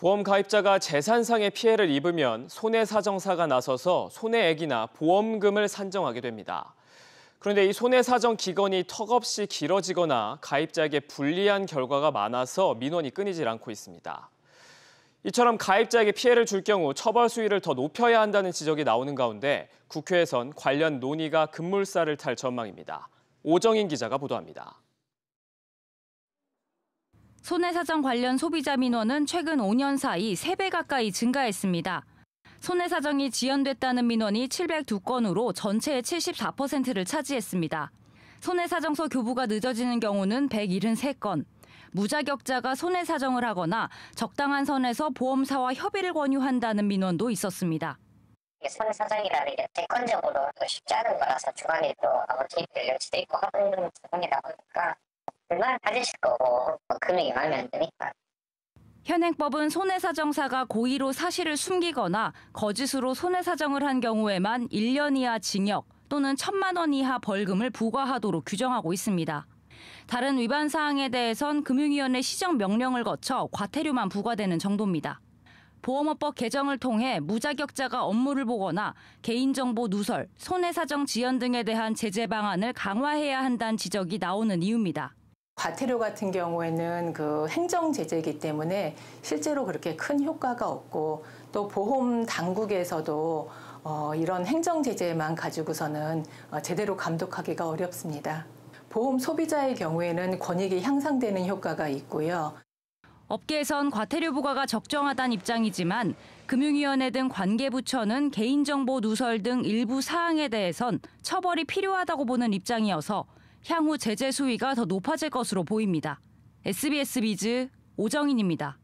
보험 가입자가 재산상의 피해를 입으면 손해사정사가 나서서 손해액이나 보험금을 산정하게 됩니다. 그런데 이 손해사정 기간이 턱없이 길어지거나 가입자에게 불리한 결과가 많아서 민원이 끊이질 않고 있습니다. 이처럼 가입자에게 피해를 줄 경우 처벌 수위를 더 높여야 한다는 지적이 나오는 가운데 국회에선 관련 논의가 급물살을 탈 전망입니다. 오정인 기자가 보도합니다. 손해사정 관련 소비자 민원은 최근 5년 사이 3배 가까이 증가했습니다. 손해사정이 지연됐다는 민원이 702건으로 전체의 74%를 차지했습니다. 손해사정서 교부가 늦어지는 경우는 173건, 무자격자가 손해사정을 하거나 적당한 선에서 보험사와 협의를 권유한다는 민원도 있었습니다. 손해사정이라는 게 객관적으로 쉽지 않은 거라서 주관이 또 아무 개입될 지도 있고 하는 부분이다 보니까 금방 따지실 거고 뭐 금액이 마음에 안 드니까. 현행법은 손해사정사가 고의로 사실을 숨기거나 거짓으로 손해사정을 한 경우에만 1년 이하 징역 또는 1천만 원 이하 벌금을 부과하도록 규정하고 있습니다. 다른 위반 사항에 대해선 금융위원회 시정 명령을 거쳐 과태료만 부과되는 정도입니다. 보험업법 개정을 통해 무자격자가 업무를 보거나 개인정보 누설, 손해사정 지연 등에 대한 제재 방안을 강화해야 한다는 지적이 나오는 이유입니다. 과태료 같은 경우에는 그 행정 제재이기 때문에 실제로 그렇게 큰 효과가 없고 또 보험 당국에서도 어, 이런 행정 제재만 가지고서는 어, 제대로 감독하기가 어렵습니다. 보험 소비자의 경우에는 권익이 향상되는 효과가 있고요. 업계에선 과태료 부과가 적정하다는 입장이지만 금융위원회 등 관계부처는 개인정보 누설 등 일부 사항에 대해선 처벌이 필요하다고 보는 입장이어서 향후 제재 수위가 더 높아질 것으로 보입니다. SBS 비즈 오정인입니다.